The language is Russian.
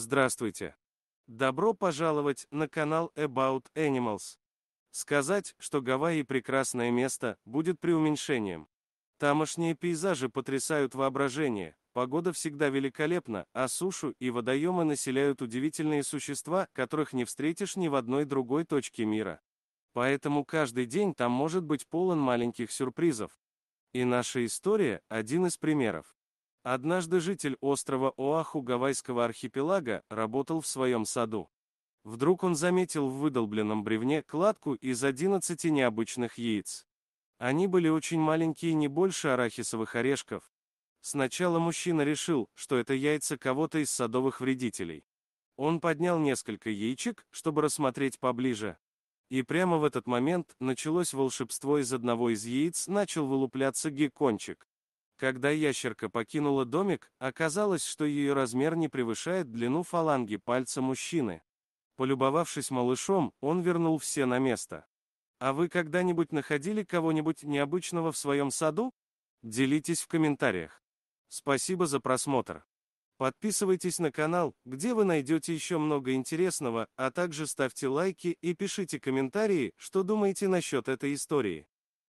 Здравствуйте! Добро пожаловать на канал About Animals. Сказать, что Гавайи прекрасное место, будет преуменьшением. Тамошние пейзажи потрясают воображение, погода всегда великолепна, а сушу и водоемы населяют удивительные существа, которых не встретишь ни в одной другой точке мира. Поэтому каждый день там может быть полон маленьких сюрпризов. И наша история – один из примеров. Однажды житель острова Оаху Гавайского архипелага работал в своем саду. Вдруг он заметил в выдолбленном бревне кладку из 11 необычных яиц. Они были очень маленькие, не больше арахисовых орешков. Сначала мужчина решил, что это яйца кого-то из садовых вредителей. Он поднял несколько яичек, чтобы рассмотреть поближе. И прямо в этот момент началось волшебство из одного из яиц начал вылупляться геккончик. Когда ящерка покинула домик, оказалось, что ее размер не превышает длину фаланги пальца мужчины. Полюбовавшись малышом, он вернул все на место. А вы когда-нибудь находили кого-нибудь необычного в своем саду? Делитесь в комментариях. Спасибо за просмотр. Подписывайтесь на канал, где вы найдете еще много интересного, а также ставьте лайки и пишите комментарии, что думаете насчет этой истории.